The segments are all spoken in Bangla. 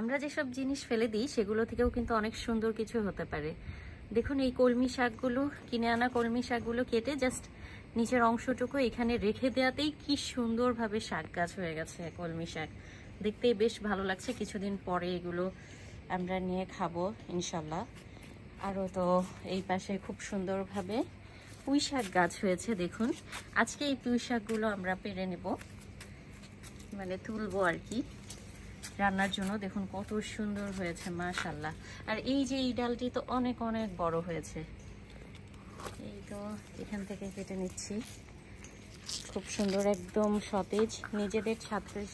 আমরা যেসব জিনিস ফেলে দিই সেগুলো থেকেও কিন্তু অনেক সুন্দর কিছু হতে পারে দেখুন এই কলমি শাকগুলো কিনে আনা কলমি শাকগুলো কেটে জাস্ট নিচের অংশটুকু এখানে রেখে দেওয়াতেই কি সুন্দরভাবে শাক গাছ হয়ে গেছে কলমি শাক দেখতেই বেশ ভালো লাগছে কিছুদিন পরে এগুলো আমরা নিয়ে খাবো ইনশাল্লাহ আরও তো এই পাশে খুব সুন্দরভাবে পুঁই শাক গাছ হয়েছে দেখুন আজকে এই পুঁই শাকগুলো আমরা পেরে নেব মানে তুলবো আর কি রান্নার জন্য দেখুন কত সুন্দর হয়েছে মাশাল্লাহ আর এই যে এই ডালটি তো অনেক অনেক বড় হয়েছে এই তো এখান থেকে কেটে নিচ্ছি খুব সুন্দর একদম সতেজ নিজেদের ছাত্রের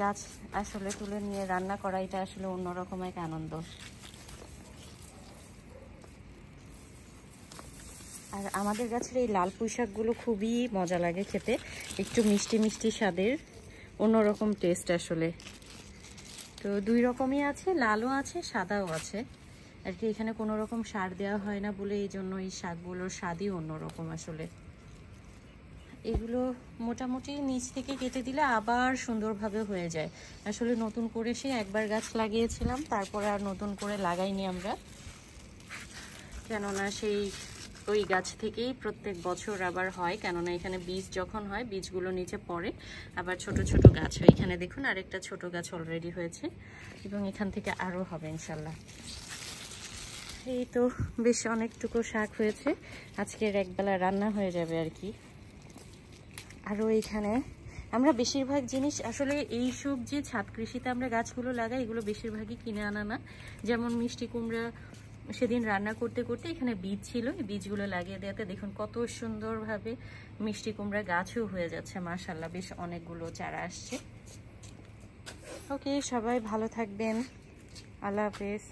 গাছ আসলে তুলে নিয়ে রান্না করা এটা আসলে অন্যরকম এক আনন্দ আর আমাদের গাছের এই লাল পুঁইশাকগুলো খুবই মজা লাগে খেতে একটু মিষ্টি মিষ্টি স্বাদের অন্যরকম টেস্ট আসলে তো দুই রকমই আছে লালও আছে সাদাও আছে আর কি এখানে কোনো রকম সার দেওয়া হয় না বলে এই জন্য এই শাকগুলোর স্বাদই অন্যরকম আসলে এগুলো মোটামুটি নিচ থেকে কেটে দিলে আবার সুন্দরভাবে হয়ে যায় আসলে নতুন করে সে একবার গাছ লাগিয়েছিলাম তারপরে আর নতুন করে লাগাইনি আমরা কেননা সেই ওই গাছ থেকেই প্রত্যেক বছর আবার হয় কেননা এখানে বীজ যখন হয় বীজগুলো নিচে পড়ে আবার ছোট ছোট গাছ হয় এখানে দেখুন আরেকটা ছোট গাছ অলরেডি হয়েছে এবং এখান থেকে আরও হবে ইনশাল্লাহ এই তো বেশ অনেকটুকু শাক হয়েছে আজকের একবেলা রান্না হয়ে যাবে আর কি আরও এইখানে আমরা বেশিরভাগ জিনিস আসলে এই সব যে ছাদ কৃষিতে আমরা গাছগুলো লাগাই এগুলো বেশিরভাগই কিনে আনা না যেমন মিষ্টি কুমড়া সেদিন রান্না করতে করতে এখানে বীজ ছিল এই বীজগুলো লাগিয়ে দেওয়াতে দেখুন কত সুন্দরভাবে মিষ্টি কুমড়া গাছও হয়ে যাচ্ছে মাশাল্লাহ বেশ অনেকগুলো চারা আসছে ওকে সবাই ভালো থাকবেন আল্লাহ হাফেজ